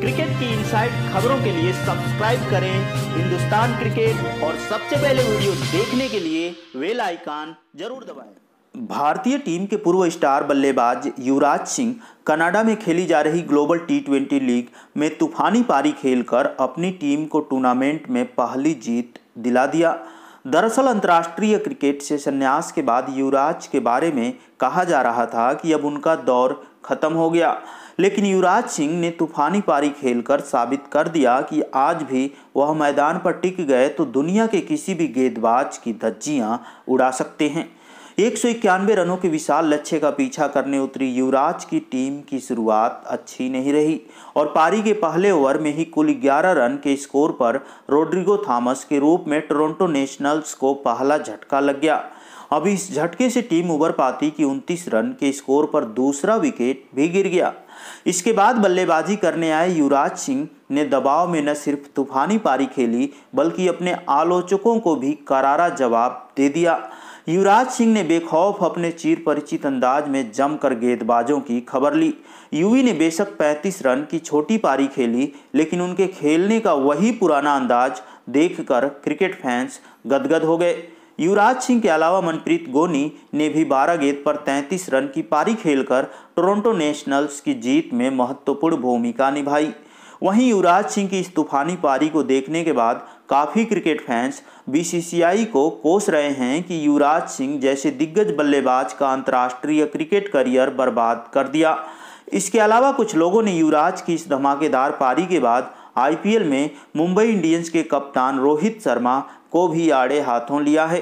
Cricket की inside खबरों के लिए सब्सक्राइब करें हिंदुस्तान क्रिकेट और सबसे पहले वीडियो देखने के लिए वेल आइकान जरूर दबाएं। भारतीय टीम के पूर्व स्टार बल्लेबाज युवराज सिंह कनाडा में खेली जा रही ग्लोबल टी ट्वेंटी लीग में तूफानी पारी खेलकर अपनी टीम को टूर्नामेंट में पहली जीत दिला दिया दरअसल अंतर्राष्ट्रीय क्रिकेट से संन्यास के बाद युवराज के बारे में कहा जा रहा था कि अब उनका दौर खत्म हो गया लेकिन युवराज सिंह ने तूफानी पारी खेलकर साबित कर दिया कि आज भी वह मैदान पर टिक गए तो दुनिया के किसी भी गेंदबाज की धज्जियां उड़ा सकते हैं एक रनों के विशाल लक्ष्य का पीछा करने उतरी युवराज की टीम की शुरुआत अच्छी नहीं रही और पारी के पहले ओवर में ही कुल 11 रन के स्कोर पर रोड्रिगो थॉमस के रूप में टोरंटो नेशनल्स को पहला झटका लग गया अब इस झटके से टीम उबर पाती कि 29 रन के स्कोर पर दूसरा विकेट भी गिर गया इसके बाद बल्लेबाजी करने आए युवराज सिंह ने दबाव में न सिर्फ तूफानी पारी खेली बल्कि अपने आलोचकों को भी करारा जवाब दे दिया युवराज सिंह ने बेखौफ अपने चीर परिचित अंदाज में जमकर गेंदबाजों की खबर ली यूवी ने बेशक 35 रन की छोटी पारी खेली लेकिन उनके खेलने का वही पुराना अंदाज देखकर क्रिकेट फैंस गदगद हो गए युवराज सिंह के अलावा मनप्रीत गोनी ने भी 12 गेंद पर 33 रन की पारी खेलकर टोरंटो नेशनल्स की जीत में महत्वपूर्ण भूमिका निभाई वहीं युवराज सिंह की इस तूफानी पारी को देखने के बाद काफ़ी क्रिकेट फैंस बीसीसीआई को कोस रहे हैं कि युवराज सिंह जैसे दिग्गज बल्लेबाज का अंतर्राष्ट्रीय क्रिकेट करियर बर्बाद कर दिया इसके अलावा कुछ लोगों ने युवराज की इस धमाकेदार पारी के बाद आईपीएल में मुंबई इंडियंस के कप्तान रोहित शर्मा को भी आड़े हाथों लिया है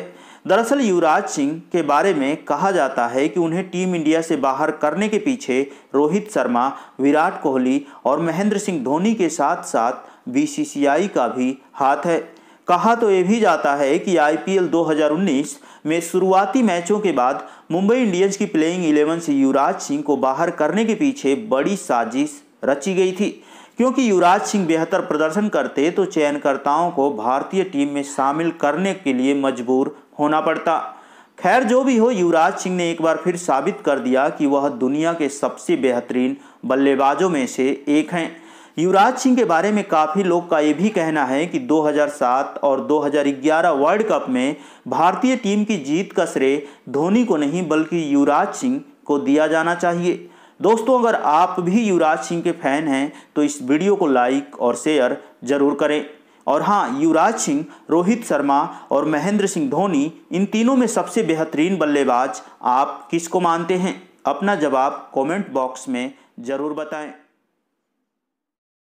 दरअसल युवराज सिंह के बारे में कहा जाता है कि उन्हें टीम इंडिया से बाहर करने के पीछे रोहित शर्मा विराट कोहली और महेंद्र सिंह धोनी के साथ साथ बीसीसीआई का भी हाथ है कहा तो ये भी जाता है कि आईपीएल 2019 में शुरुआती मैचों के बाद मुंबई इंडियंस की प्लेइंग इलेवन से युवराज सिंह को बाहर करने के पीछे बड़ी साजिश रची गई थी क्योंकि युवराज सिंह बेहतर प्रदर्शन करते तो चयनकर्ताओं को भारतीय टीम में शामिल करने के लिए मजबूर होना पड़ता खैर जो भी हो युवराज सिंह ने एक बार फिर साबित कर दिया कि वह दुनिया के सबसे बेहतरीन बल्लेबाजों में से एक हैं युवराज सिंह के बारे में काफ़ी लोग का ये भी कहना है कि 2007 और 2011 वर्ल्ड कप में भारतीय टीम की जीत का श्रेय धोनी को नहीं बल्कि युवराज सिंह को दिया जाना चाहिए दोस्तों अगर आप भी युवराज सिंह के फैन हैं तो इस वीडियो को लाइक और शेयर ज़रूर करें और हाँ युवराज सिंह रोहित शर्मा और महेंद्र सिंह धोनी इन तीनों में सबसे बेहतरीन बल्लेबाज आप किसको मानते हैं अपना जवाब कमेंट बॉक्स में ज़रूर बताएं